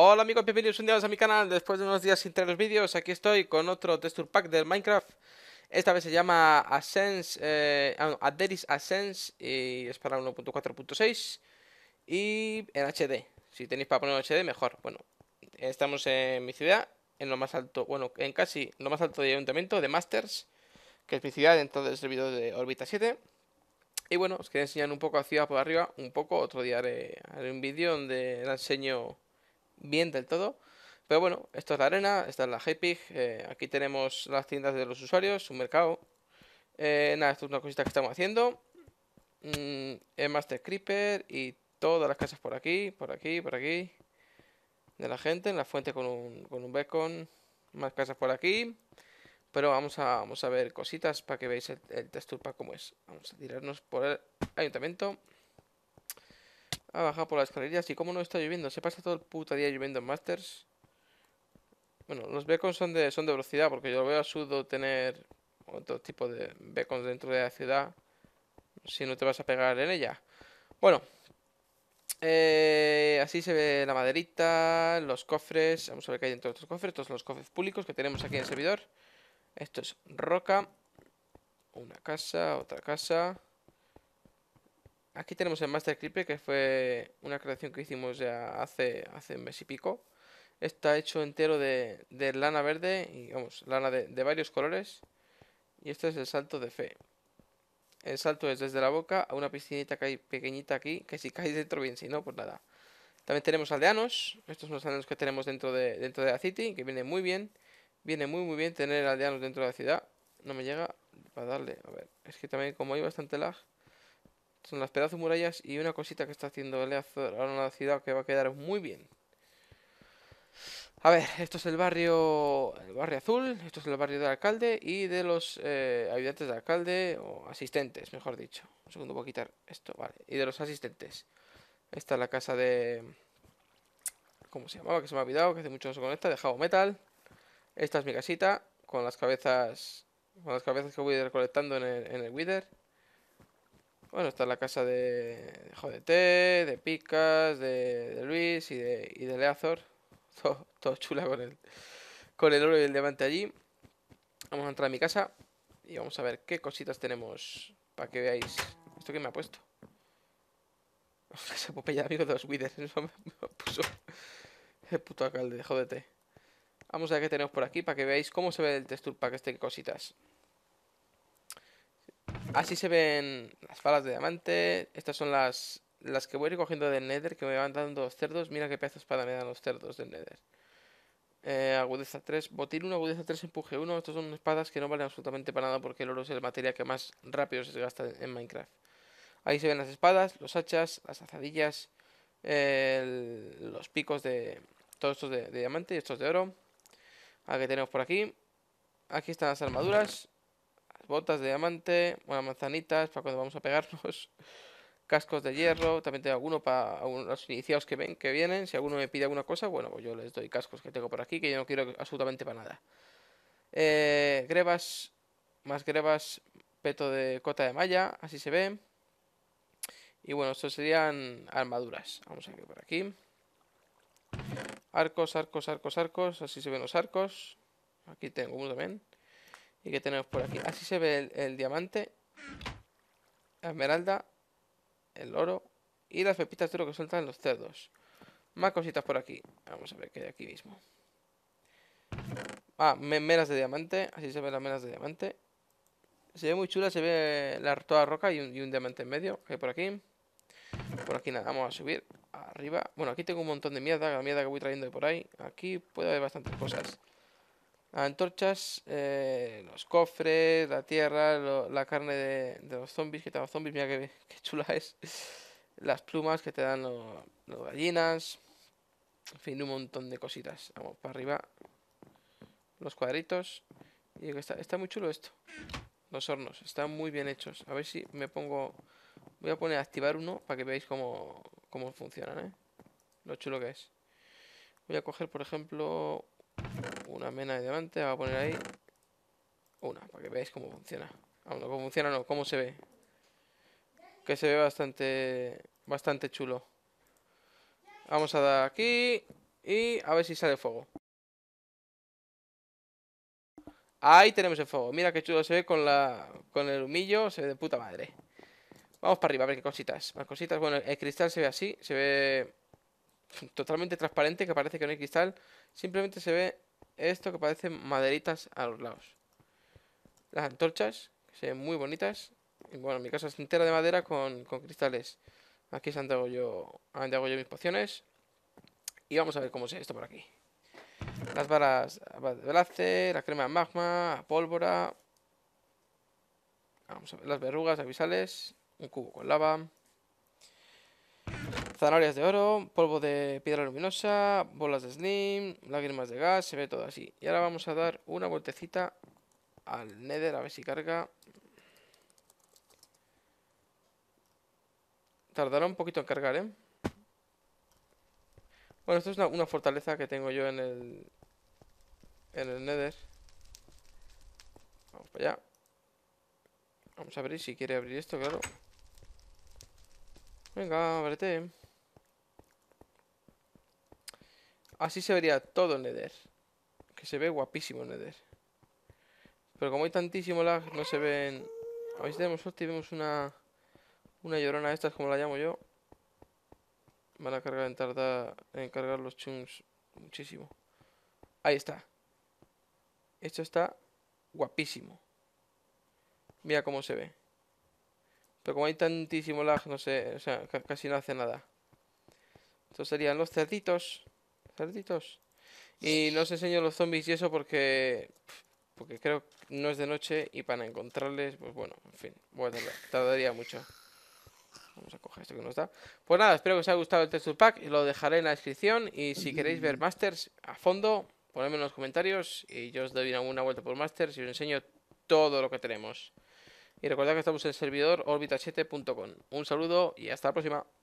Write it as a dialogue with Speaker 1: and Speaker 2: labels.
Speaker 1: Hola amigos, bienvenidos un día a mi canal. Después de unos días sin traer los vídeos, aquí estoy con otro texture pack del Minecraft. Esta vez se llama Ascens, eh, Adderis ah, Ascens y es para 1.4.6 y en HD. Si tenéis para poner HD, mejor. Bueno, estamos en mi ciudad, en lo más alto, bueno, en casi lo más alto de ayuntamiento, de Masters, que es mi ciudad dentro del servidor de Orbita 7. Y bueno, os quería enseñar un poco la ciudad por arriba, un poco, otro día haré, un vídeo donde la enseño bien del todo. Pero bueno, esto es la arena, esta es la Hypig, eh, aquí tenemos las tiendas de los usuarios, un mercado. Eh, nada, esto es una cosita que estamos haciendo. Mm, el Master Creeper y todas las casas por aquí, por aquí, por aquí. De la gente, en la fuente con un, con un beacon, más casas por aquí. Pero vamos a, vamos a ver cositas para que veáis el, el texture como es. Vamos a tirarnos por el ayuntamiento. Ha bajado por las escaleras y como no está lloviendo, se pasa todo el puto día lloviendo en Masters. Bueno, los beacons son de, son de velocidad porque yo lo veo sudo tener otro tipo de beacons dentro de la ciudad si no te vas a pegar en ella. Bueno, eh, así se ve la maderita, los cofres. Vamos a ver qué hay dentro de estos cofres. Todos los cofres públicos que tenemos aquí en el servidor. Esto es roca. Una casa, otra casa. Aquí tenemos el Master Clipper, que fue una creación que hicimos ya hace, un mes y pico. Está hecho entero de, lana verde y vamos, lana de, varios colores. Y este es el salto de fe. El salto es desde la boca a una piscinita que hay pequeñita aquí, que si cae dentro bien, si no, pues nada. También tenemos aldeanos. Estos son los aldeanos que tenemos dentro de, dentro de la city, que viene muy bien. Viene muy muy bien tener aldeanos dentro de la ciudad. No me llega para darle. A ver, es que también como hay bastante lag... Son las pedazos murallas y una cosita que está haciendo ahora a la ciudad que va a quedar muy bien. A ver, esto es el barrio, el barrio azul, esto es el barrio del alcalde y de los eh, habitantes ayudantes del alcalde, o asistentes, mejor dicho. Un segundo, voy a quitar esto, vale. Y de los asistentes. Esta es la casa de... ¿Cómo se llamaba? Que se me ha olvidado, que hace mucho no se conecta, de Metal. Esta es mi casita, con las cabezas con las cabezas que voy recolectando en el, en el Wither. Bueno, está la casa de Jodete, de Picas, de, de, Luis y de, y de Leazor. Todo, chula con el, con el oro y el diamante allí. Vamos a entrar a mi casa y vamos a ver qué cositas tenemos para que veáis. ¿Esto que me ha puesto? Se ya amigo de los Withers. Eso me, puso el puto alcalde, Jodete Vamos a ver qué tenemos por aquí para que veáis cómo se ve el texture Para que estén cositas. Así se ven las falas de diamante. Estas son las, las que voy cogiendo del Nether, que me van dando los cerdos. Mira qué piezas de espada me dan los cerdos del Nether. Eh, agudeza 3, botín 1, agudeza 3, empuje 1. Estas son espadas que no valen absolutamente para nada porque el oro es el material que más rápido se gasta en Minecraft. Ahí se ven las espadas, los hachas, las azadillas, los picos de todos estos de, diamante y estos de oro. Aquí ah, que tenemos por aquí. Aquí están las armaduras botas de diamante, unas manzanitas para cuando vamos a pegarnos, cascos de hierro, también tengo alguno para los iniciados que ven, que vienen, si alguno me pide alguna cosa, bueno, pues yo les doy cascos que tengo por aquí, que yo no quiero absolutamente para nada. Eh, grebas, más grebas, peto de cota de malla, así se ve. Y bueno, estos serían armaduras. Vamos a ir por aquí. Arcos, arcos, arcos, arcos. Así se ven los arcos. Aquí tengo uno también. ¿Y que tenemos por aquí? Así se ve el, diamante, la esmeralda, el oro y las pepitas de oro que sueltan los cerdos. Más cositas por aquí. Vamos a ver qué hay aquí mismo. Ah, meras de diamante. Así se ven las meras de diamante. Se ve muy chula, se ve la, toda roca y un, diamante en medio que hay por aquí. Por aquí nada, vamos a subir arriba. Bueno, aquí tengo un montón de mierda, la mierda que voy trayendo de por ahí. Aquí puede haber bastantes cosas antorchas, eh, los cofres, la tierra, la carne de, los zombies, que te dan los zombies, mira que chula es. Las plumas que te dan las gallinas. En fin, un montón de cositas. Vamos, para arriba. Los cuadritos. Y está, está muy chulo esto. Los hornos, están muy bien hechos. A ver si me pongo... Voy a poner a activar uno para que veáis cómo, cómo funcionan, ¿eh? Lo chulo que es. Voy a coger, por ejemplo, una mena de diamante, va a poner ahí una, para que veáis cómo funciona. a ah, no cómo funciona, no, cómo se ve. Que se ve bastante, bastante chulo. Vamos a dar aquí y a ver si sale fuego. Ahí tenemos el fuego. Mira qué chulo se ve con la con el humillo, se ve de puta madre. Vamos para arriba a ver qué cositas. más cositas, bueno, el cristal se ve así, se ve totalmente transparente que parece que no hay cristal. Simplemente se ve esto que parece maderitas a los lados. Las antorchas, que se ven muy bonitas. Y bueno, mi casa es entera de madera con, con cristales. Aquí se han hago, yo, yo mis pociones. Y vamos a ver cómo se esto por aquí. Las varas de láser, la crema de magma, pólvora. Vamos a ver las verrugas abisales, un cubo con lava zanahorias de oro, polvo de piedra luminosa, bolas de slim, lágrimas de gas, se ve todo así. Y ahora vamos a dar una vueltecita al nether, a ver si carga. Tardará un poquito en cargar, ¿eh? Bueno, esto es una, fortaleza que tengo yo en el... En el nether. Vamos para allá. Vamos a abrir si quiere abrir esto, claro. Venga, ábrete. Así se vería todo en Nether. Que se ve guapísimo en Nether. Pero como hay tantísimo lag, no se ven... A ver si tenemos una... Una llorona esta, es como la llamo yo. Van a cargar en tardar... En cargar los chungs muchísimo. Ahí está. Esto está guapísimo. Mira cómo se ve. Pero como hay tantísimo lag, no sé... O sea, casi no hace nada. Estos serían los cerditos. Y no os enseño los zombies y eso porque. Porque creo que no es de noche y para encontrarles, pues bueno, en fin, tardaría mucho. Vamos a coger esto que nos da. Pues nada, espero que os haya gustado el texture pack. Lo dejaré en la descripción. Y si queréis ver Masters a fondo, ponedme en los comentarios. Y yo os doy una vuelta por Masters y os enseño todo lo que tenemos. Y recordad que estamos en el servidor orbitachete.com Un saludo y hasta la próxima.